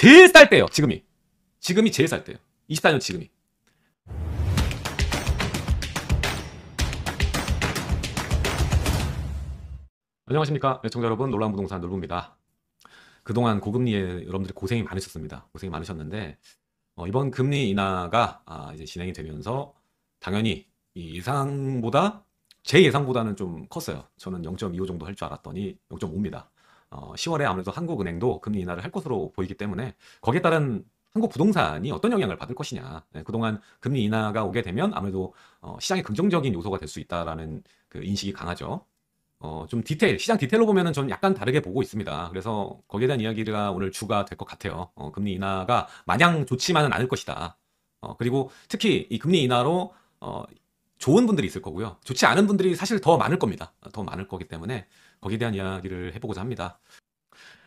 제일 쌀 때예요. 지금이. 지금이 제일 쌀 때예요. 24년 지금이. 안녕하십니까. 시청자 여러분, 놀라운 부동산 놀부입니다. 그동안 고금리에 여러분들이 고생이 많으셨습니다. 고생이 많으셨는데 어, 이번 금리 인하가 아, 이제 진행이 되면서 당연히 이 예상보다 제 예상보다는 좀 컸어요. 저는 0.25 정도 할 줄 알았더니 0.5입니다. 어, 10월에 아무래도 한국은행도 금리 인하를 할 것으로 보이기 때문에 거기에 따른 한국 부동산이 어떤 영향을 받을 것이냐. 네, 그동안 금리 인하가 오게 되면 아무래도 어, 시장의 긍정적인 요소가 될 수 있다라는 그 인식이 강하죠. 어, 좀 디테일, 시장 디테일로 보면은 저는 약간 다르게 보고 있습니다. 그래서 거기에 대한 이야기가 오늘 주가 될 것 같아요. 어, 금리 인하가 마냥 좋지만은 않을 것이다. 어, 그리고 특히 이 금리 인하로 어, 좋은 분들이 있을 거고요. 좋지 않은 분들이 사실 더 많을 겁니다. 더 많을 거기 때문에 거기에 대한 이야기를 해보고자 합니다.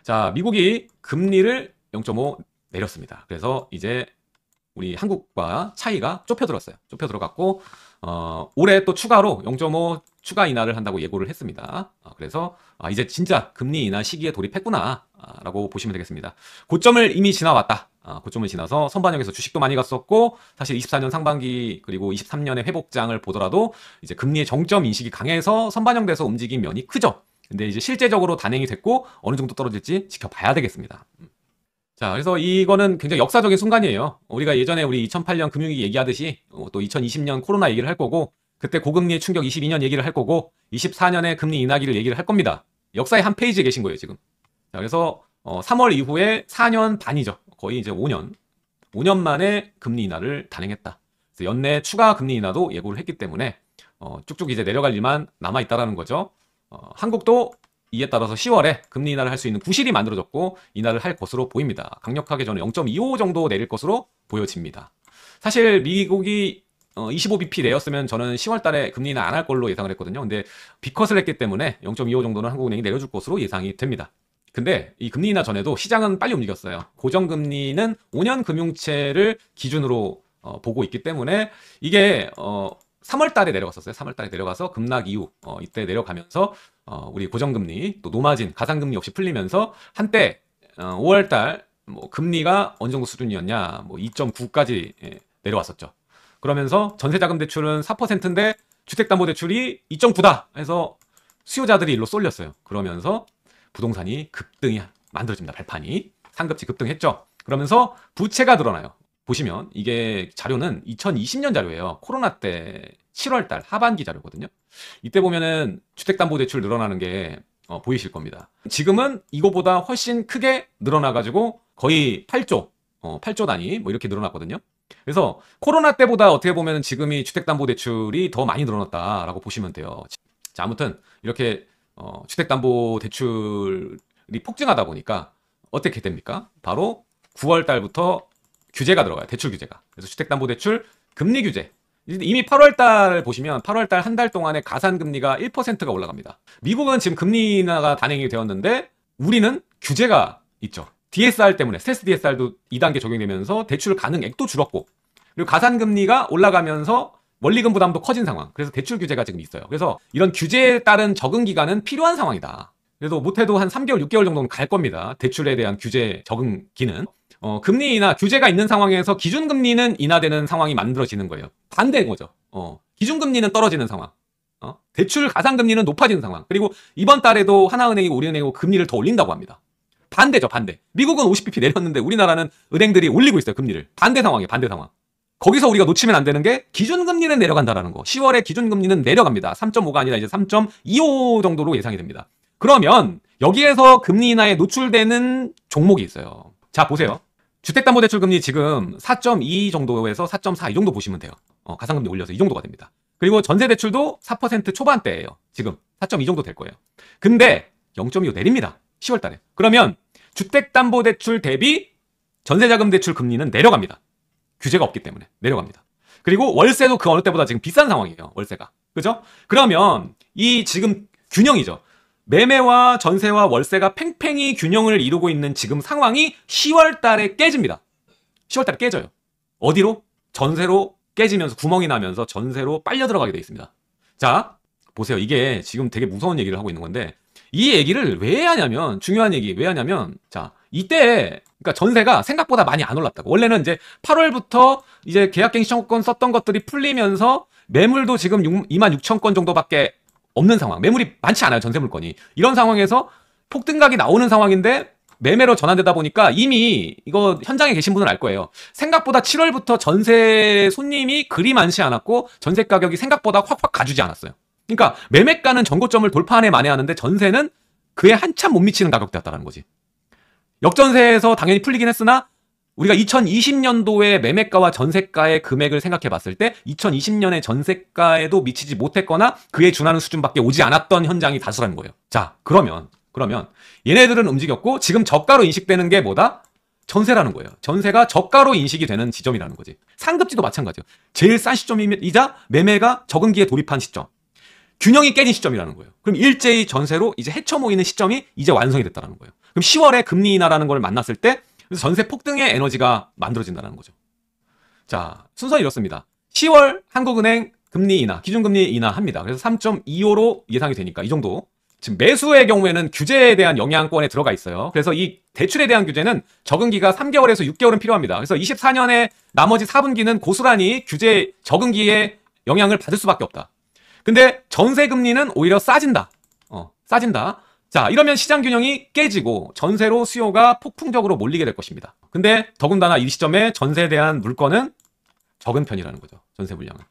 자, 미국이 금리를 0.5 내렸습니다. 그래서 이제 우리 한국과 차이가 좁혀들었어요. 좁혀들어갔고 어, 올해 또 추가로 0.5 추가 인하를 한다고 예고를 했습니다. 어, 그래서 아, 이제 진짜 금리 인하 시기에 돌입했구나라고 아, 보시면 되겠습니다. 고점을 이미 지나왔다. 아, 고점을 지나서 선반영에서 주식도 많이 갔었고 사실 24년 상반기 그리고 23년의 회복장을 보더라도 이제 금리의 정점 인식이 강해서 선반영돼서 움직인 면이 크죠. 근데 이제 실제적으로 단행이 됐고 어느 정도 떨어질지 지켜봐야 되겠습니다. 음. 자, 그래서 이거는 굉장히 역사적인 순간이에요. 우리가 예전에 우리 2008년 금융위기 얘기하듯이 어, 또 2020년 코로나 얘기를 할 거고 그때 고금리의 충격 22년 얘기를 할 거고 2 4년의 금리 인하기를 얘기를 할 겁니다. 역사의 한 페이지에 계신 거예요, 지금. 자, 그래서 어, 3월 이후에 4년 반이죠. 거의 이제 5년, 5년 만에 금리 인하를 단행했다. 연내 추가 금리 인하도 예고를 했기 때문에 어, 쭉쭉 이제 내려갈 일만 남아 있다라는 거죠. 어, 한국도 이에 따라서 10월에 금리 인하를 할 수 있는 구실이 만들어졌고 인하를 할 것으로 보입니다. 강력하게 저는 0.25 정도 내릴 것으로 보여집니다. 사실 미국이 어, 25bp 내었으면 저는 10월 달에 금리 인하 안 할 걸로 예상을 했거든요. 근데 비컷을 했기 때문에 0.25 정도는 한국은행이 내려줄 것으로 예상이 됩니다. 근데 이 금리 인하 전에도 시장은 빨리 움직였어요. 고정금리는 5년 금융채를 기준으로 어, 보고 있기 때문에 이게 어, 3월 달에 내려갔었어요. 3월 달에 내려가서 급락 이후 어, 이때 내려가면서 어, 우리 고정금리 또 노마진 가상금리 없이 풀리면서 한때 어, 5월 달뭐 금리가 어느 정도 수준이었냐 뭐 2.9까지 예, 내려왔었죠. 그러면서 전세자금 대출은 4%인데 주택담보대출이 2.9다 해서 수요자들이 일로 쏠렸어요. 그러면서 부동산이 급등이 만들어집니다. 발판이. 상급지 급등했죠. 그러면서 부채가 늘어나요. 보시면 이게 자료는 2020년 자료예요. 코로나 때 7월 달 하반기 자료거든요. 이때 보면은 주택담보대출 늘어나는 게 어, 보이실 겁니다. 지금은 이거보다 훨씬 크게 늘어나가지고 거의 8조, 어, 8조 단위 뭐 이렇게 늘어났거든요. 그래서 코로나 때보다 어떻게 보면 지금이 주택담보대출이 더 많이 늘어났다라고 보시면 돼요. 자, 아무튼 이렇게 어, 주택담보대출이 폭증하다 보니까 어떻게 됩니까? 바로 9월 달부터 규제가 들어가요. 대출 규제가. 그래서 주택담보대출 금리 규제. 이미 8월 달 보시면 8월 달 한 달 동안에 가산 금리가 1%가 올라갑니다. 미국은 지금 금리 인하가 단행이 되었는데 우리는 규제가 있죠. DSR 때문에 스트레스 DSR도 2단계 적용되면서 대출 가능액도 줄었고 그리고 가산 금리가 올라가면서 원리금 부담도 커진 상황. 그래서 대출 규제가 지금 있어요. 그래서 이런 규제에 따른 적응 기간은 필요한 상황이다. 그래서 못해도 한 3개월, 6개월 정도는 갈 겁니다. 대출에 대한 규제 적응기는. 어, 금리 인하, 규제가 있는 상황에서 기준금리는 인하되는 상황이 만들어지는 거예요. 반대인 거죠. 어, 기준금리는 떨어지는 상황. 어? 대출 가상금리는 높아지는 상황. 그리고 이번 달에도 하나은행이 우리은행이고 금리를 더 올린다고 합니다. 반대죠, 반대. 미국은 50bp 내렸는데 우리나라는 은행들이 올리고 있어요, 금리를. 반대 상황이에요, 반대 상황. 거기서 우리가 놓치면 안 되는 게 기준금리는 내려간다라는 거. 10월에 기준금리는 내려갑니다. 3.5가 아니라 이제 3.25 정도로 예상이 됩니다. 그러면 여기에서 금리 인하에 노출되는 종목이 있어요. 자, 보세요. 주택담보대출 금리 지금 4.2 정도에서 4.4 이 정도 보시면 돼요. 어, 가상금리 올려서 이 정도가 됩니다. 그리고 전세대출도 4% 초반대예요. 지금 4.2 정도 될 거예요. 근데 0.25 내립니다. 10월 달에. 그러면 주택담보대출 대비 전세자금대출 금리는 내려갑니다. 규제가 없기 때문에 내려갑니다. 그리고 월세도 그 어느 때보다 지금 비싼 상황이에요. 월세가. 그죠? 그러면 이 지금 균형이죠. 매매와 전세와 월세가 팽팽히 균형을 이루고 있는 지금 상황이 10월 달에 깨집니다. 10월 달에 깨져요. 어디로? 전세로 깨지면서 구멍이 나면서 전세로 빨려 들어가게 돼 있습니다. 자, 보세요. 이게 지금 되게 무서운 얘기를 하고 있는 건데 이 얘기를 왜 하냐면 중요한 얘기 왜 하냐면 자, 이때 그러니까 전세가 생각보다 많이 안 올랐다고. 원래는 이제 8월부터 이제 계약갱신 청구권 썼던 것들이 풀리면서 매물도 지금 6, 2만 6천 건 정도밖에 없는 상황. 매물이 많지 않아요, 전세 물건이. 이런 상황에서 폭등각이 나오는 상황인데 매매로 전환되다 보니까 이미 이거 현장에 계신 분은 알 거예요. 생각보다 7월부터 전세 손님이 그리 많지 않았고 전세 가격이 생각보다 확확 가주지 않았어요. 그러니까 매매가는 전고점을 돌파하네 만에 하는데 전세는 그에 한참 못 미치는 가격대였다는 거지. 역전세에서 당연히 풀리긴 했으나 우리가 2 0 2 0년도에 매매가와 전세가의 금액을 생각해 봤을 때 2020년의 전세가에도 미치지 못했거나 그에 준하는 수준밖에 오지 않았던 현장이 다수라는 거예요. 자, 그러면 그러면 얘네들은 움직였고 지금 저가로 인식되는 게 뭐다? 전세라는 거예요. 전세가 저가로 인식이 되는 지점이라는 거지. 상급지도 마찬가지예요. 제일 싼 시점이자 매매가 적은기에 돌입한 시점. 균형이 깨진 시점이라는 거예요. 그럼 일제히 전세로 이제 헤쳐 모이는 시점이 이제 완성이 됐다는 거예요. 그럼 10월에 금리 인하라는 걸 만났을 때 전세 폭등의 에너지가 만들어진다는 거죠. 자, 순서 이렇습니다. 10월 한국은행 금리 인하, 기준금리 인하합니다. 그래서 3.25로 예상이 되니까 이 정도. 지금 매수의 경우에는 규제에 대한 영향권에 들어가 있어요. 그래서 이 대출에 대한 규제는 적응기가 3개월에서 6개월은 필요합니다. 그래서 24년에 나머지 4분기는 고스란히 규제 적응기에 영향을 받을 수밖에 없다. 근데 전세 금리는 오히려 싸진다. 어, 싸진다. 자, 이러면 시장 균형이 깨지고 전세로 수요가 폭풍적으로 몰리게 될 것입니다. 근데 더군다나 이 시점에 전세에 대한 물건은 적은 편이라는 거죠. 전세 물량은.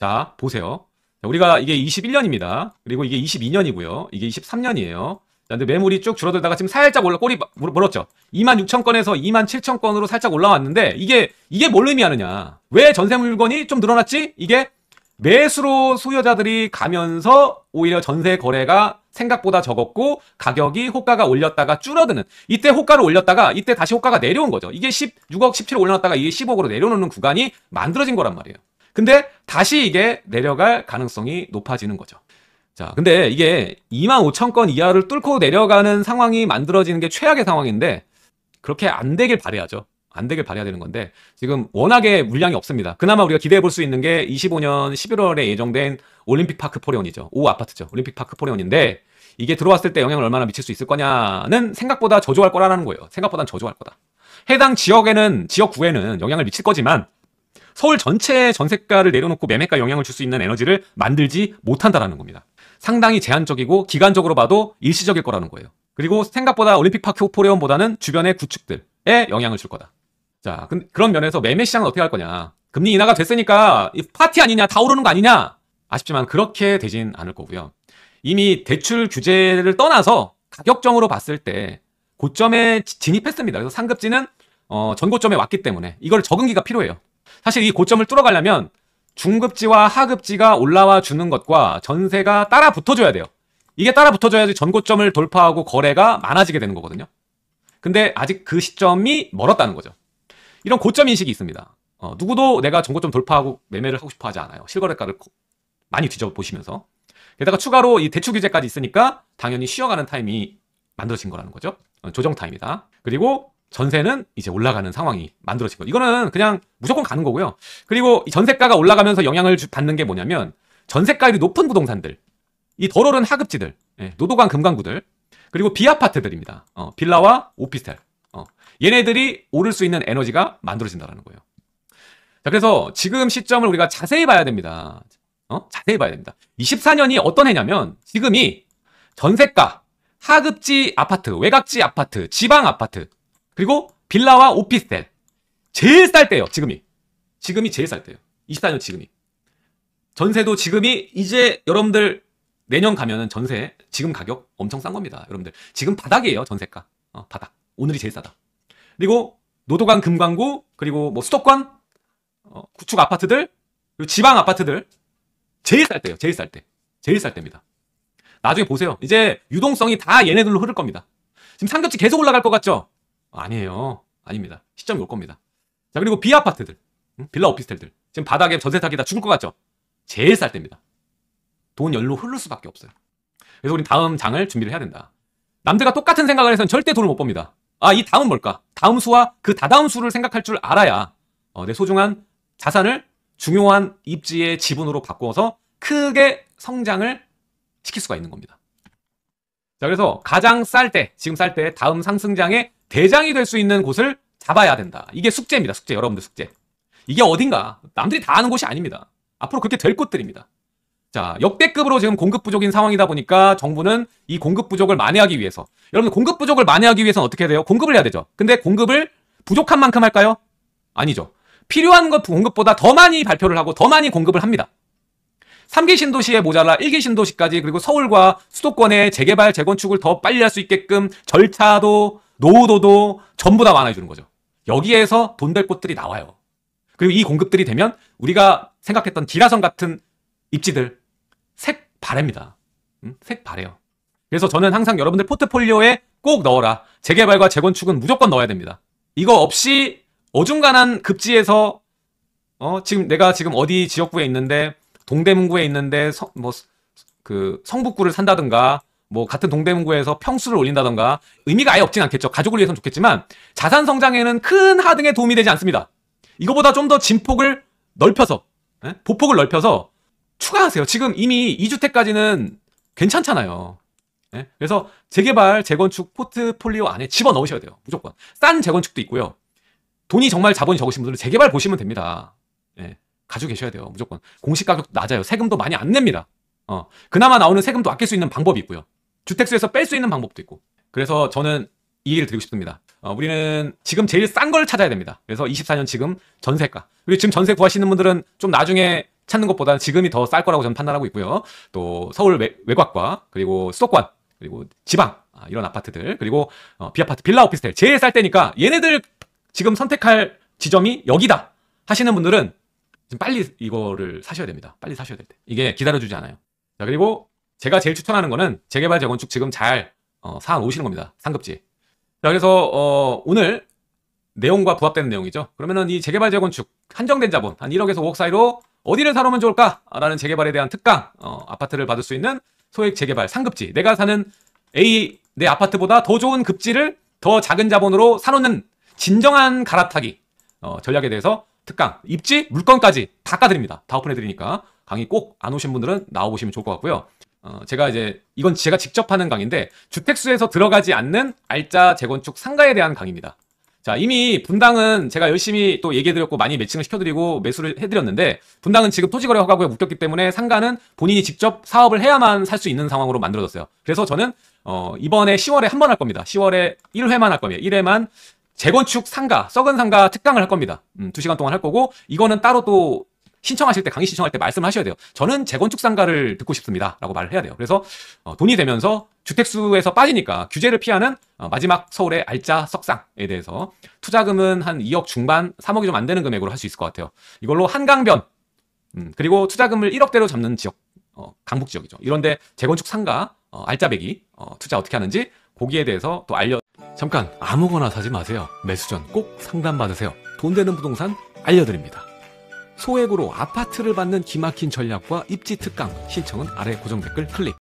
자, 보세요. 자, 우리가 이게 21년입니다. 그리고 이게 22년이고요. 이게 23년이에요. 자, 근데 매물이 쭉 줄어들다가 지금 살짝 올라 꼬리 물었죠. 2만 6천 건에서 2만 7천 건으로 살짝 올라왔는데 이게 이게 뭘 의미하느냐? 왜 전세 물건이 좀 늘어났지? 이게 매수로 소유자들이 가면서 오히려 전세 거래가 생각보다 적었고 가격이 호가가 올렸다가 줄어드는 이때 호가를 올렸다가 이때 다시 호가가 내려온 거죠. 이게 16억 17억 올려놨다가 이게 10억으로 내려놓는 구간이 만들어진 거란 말이에요. 근데 다시 이게 내려갈 가능성이 높아지는 거죠. 자, 근데 이게 2만 5천 건 이하를 뚫고 내려가는 상황이 만들어지는 게 최악의 상황인데 그렇게 안 되길 바래야죠. 안 되길 바래야 되는 건데 지금 워낙에 물량이 없습니다. 그나마 우리가 기대해 볼 수 있는 게 25년 11월에 예정된 올림픽 파크 포레온이죠. 오 아파트죠. 올림픽 파크 포레온인데 이게 들어왔을 때 영향을 얼마나 미칠 수 있을 거냐는 생각보다 저조할 거라는 거예요. 생각보다 저조할 거다. 해당 지역에는 지역구에는 영향을 미칠 거지만 서울 전체의 전세가를 내려놓고 매매가 영향을 줄 수 있는 에너지를 만들지 못한다라는 겁니다. 상당히 제한적이고 기간적으로 봐도 일시적일 거라는 거예요. 그리고 생각보다 올림픽 파크 포레온보다는 주변의 구축들에 영향을 줄 거다. 자, 그런 면에서 매매 시장은 어떻게 할 거냐. 금리 인하가 됐으니까 파티 아니냐, 다 오르는 거 아니냐. 아쉽지만 그렇게 되진 않을 거고요. 이미 대출 규제를 떠나서 가격정으로 봤을 때 고점에 진입했습니다. 그래서 상급지는 어, 전고점에 왔기 때문에 이걸 적응기가 필요해요. 사실 이 고점을 뚫어가려면 중급지와 하급지가 올라와 주는 것과 전세가 따라 붙어줘야 돼요. 이게 따라 붙어줘야지 전고점을 돌파하고 거래가 많아지게 되는 거거든요. 근데 아직 그 시점이 멀었다는 거죠. 이런 고점 인식이 있습니다. 어, 누구도 내가 전고점 돌파하고 매매를 하고 싶어 하지 않아요. 실거래가를 많이 뒤져보시면서. 게다가 추가로 이 대출 규제까지 있으니까 당연히 쉬어가는 타임이 만들어진 거라는 거죠. 어, 조정 타임이다. 그리고 전세는 이제 올라가는 상황이 만들어진 거. 이거는 그냥 무조건 가는 거고요. 그리고 이 전세가가 올라가면서 영향을 받는 게 뭐냐면 전세가율이 높은 부동산들, 이 덜오른 하급지들, 예, 노도관 금강구들, 그리고 비아파트들입니다. 어, 빌라와 오피스텔. 얘네들이 오를 수 있는 에너지가 만들어진다라는 거예요. 자, 그래서 지금 시점을 우리가 자세히 봐야 됩니다. 어? 자세히 봐야 됩니다. 24년이 어떤 해냐면 지금이 전세가, 하급지 아파트, 외곽지 아파트, 지방 아파트, 그리고 빌라와 오피스텔 제일 쌀 때예요. 지금이. 지금이 제일 쌀 때예요. 24년 지금이. 전세도 지금이 이제 여러분들 내년 가면은 전세 지금 가격 엄청 싼 겁니다. 여러분들 지금 바닥이에요 전세가. 어, 바닥. 오늘이 제일 싸다. 그리고 노도관금광구 그리고 뭐 수도권 어, 구축 아파트들 그리고 지방 아파트들 제일 쌀 때요. 제일 쌀 때. 제일 쌀 때입니다. 나중에 보세요. 이제 유동성이 다 얘네들로 흐를 겁니다. 지금 상급지 계속 올라갈 것 같죠? 어, 아니에요. 아닙니다. 시점이 올 겁니다. 자, 그리고 비아파트들. 빌라 오피스텔들. 지금 바닥에 전세 타기 다 죽을 것 같죠? 제일 쌀 때입니다. 돈 열로 흐를 수밖에 없어요. 그래서 우린 다음 장을 준비를 해야 된다. 남들과 똑같은 생각을 해서는 절대 돈을 못봅니다 아, 이 다음은 뭘까? 다음 수와 그 다다음 수를 생각할 줄 알아야 어, 내 소중한 자산을 중요한 입지의 지분으로 바꾸어서 크게 성장을 시킬 수가 있는 겁니다. 자, 그래서 가장 쌀 때, 지금 쌀 때 다음 상승장에 대장이 될 수 있는 곳을 잡아야 된다. 이게 숙제입니다. 숙제. 여러분들 숙제. 이게 어딘가. 남들이 다 아는 곳이 아닙니다. 앞으로 그렇게 될 곳들입니다. 자, 역대급으로 지금 공급 부족인 상황이다 보니까 정부는 이 공급 부족을 만회하기 위해서 여러분 공급 부족을 만회하기 위해서는 어떻게 해야 돼요? 공급을 해야 되죠. 근데 공급을 부족한 만큼 할까요? 아니죠. 필요한 것 공급보다 더 많이 발표를 하고 더 많이 공급을 합니다. 3기 신도시에 모자라 1기 신도시까지 그리고 서울과 수도권의 재개발, 재건축을 더 빨리 할 수 있게끔 절차도 노후도도 전부 다 완화해 주는 거죠. 여기에서 돈 될 곳들이 나와요. 그리고 이 공급들이 되면 우리가 생각했던 지라선 같은 입지들 색바래입니다. 음? 색바래요. 그래서 저는 항상 여러분들 포트폴리오에 꼭 넣어라. 재개발과 재건축은 무조건 넣어야 됩니다. 이거 없이 어중간한 급지에서 어, 지금 내가 지금 어디 지역구에 있는데 동대문구에 있는데 뭐 그 성북구를 산다든가 뭐 같은 동대문구에서 평수를 올린다던가 의미가 아예 없진 않겠죠. 가족을 위해서는 좋겠지만 자산 성장에는 큰 하등에 도움이 되지 않습니다. 이거보다 좀 더 진폭을 넓혀서 예? 보폭을 넓혀서 추가하세요. 지금 이미 2주택까지는 괜찮잖아요. 네? 그래서 재개발, 재건축 포트폴리오 안에 집어넣으셔야 돼요. 무조건. 싼 재건축도 있고요. 돈이 정말 자본이 적으신 분들은 재개발 보시면 됩니다. 네. 가지고 계셔야 돼요. 무조건. 공시가격도 낮아요. 세금도 많이 안 냅니다. 어. 그나마 나오는 세금도 아낄 수 있는 방법이 있고요. 주택수에서 뺄 수 있는 방법도 있고. 그래서 저는 이 얘기를 드리고 싶습니다. 어, 우리는 지금 제일 싼 걸 찾아야 됩니다. 그래서 24년 지금 전세가. 우리 지금 전세 구하시는 분들은 좀 나중에 찾는 것보다 지금이 더 쌀 거라고 저는 판단하고 있고요. 또 서울 외,곽과 그리고 수도권 그리고 지방 아, 이런 아파트들 그리고 어, 비아파트 빌라 오피스텔 제일 쌀 때니까 얘네들 지금 선택할 지점이 여기다 하시는 분들은 지금 빨리 이거를 사셔야 됩니다. 빨리 사셔야 될 때. 이게 기다려주지 않아요. 자 그리고 제가 제일 추천하는 거는 재개발 재건축 지금 잘 어, 사놓오시는 겁니다. 상급지. 자 그래서 어, 오늘 내용과 부합되는 내용이죠. 그러면은 이 재개발 재건축 한정된 자본 한 1억에서 5억 사이로 어디를 사놓으면 좋을까라는 재개발에 대한 특강, 어, 아파트를 받을 수 있는 소액 재개발 상급지. 내가 사는 A 내 아파트보다 더 좋은 급지를 더 작은 자본으로 사놓는 진정한 갈아타기 어, 전략에 대해서 특강, 입지, 물건까지 다 까드립니다. 다 오픈해드리니까 강의 꼭 안 오신 분들은 나와보시면 좋을 것 같고요. 어, 제가 이제 이건 제가 직접 하는 강의인데 주택수에서 들어가지 않는 알짜 재건축 상가에 대한 강의입니다. 자, 이미 분당은 제가 열심히 또 얘기해드렸고 많이 매칭을 시켜드리고 매수를 해드렸는데 분당은 지금 토지거래 허가구에 묶였기 때문에 상가는 본인이 직접 사업을 해야만 살 수 있는 상황으로 만들어졌어요. 그래서 저는 어, 이번에 10월에 한 번 할 겁니다. 10월에 1회만 할 겁니다. 1회만 재건축 상가, 썩은 상가 특강을 할 겁니다. 음, 2시간 동안 할 거고 이거는 따로 또 신청하실 때 강의 신청할 때 말씀하셔야 돼요. 저는 재건축 상가를 듣고 싶습니다라고 말을 해야 돼요. 그래서 어, 돈이 되면서 주택수에서 빠지니까 규제를 피하는 어, 마지막 서울의 알짜 석상에 대해서 투자금은 한 2억 중반, 3억이 좀 안 되는 금액으로 할 수 있을 것 같아요. 이걸로 한강변 음, 그리고 투자금을 1억대로 잡는 지역, 어, 강북 지역이죠. 이런데 재건축 상가 어, 알짜배기 어, 투자 어떻게 하는지 거기에 대해서 또 알려. 잠깐 아무거나 사지 마세요. 매수 전꼭 상담 받으세요. 돈 되는 부동산 알려드립니다. 소액으로 아파트를 받는 기막힌 전략과 입지 특강 신청은 아래 고정 댓글 클릭.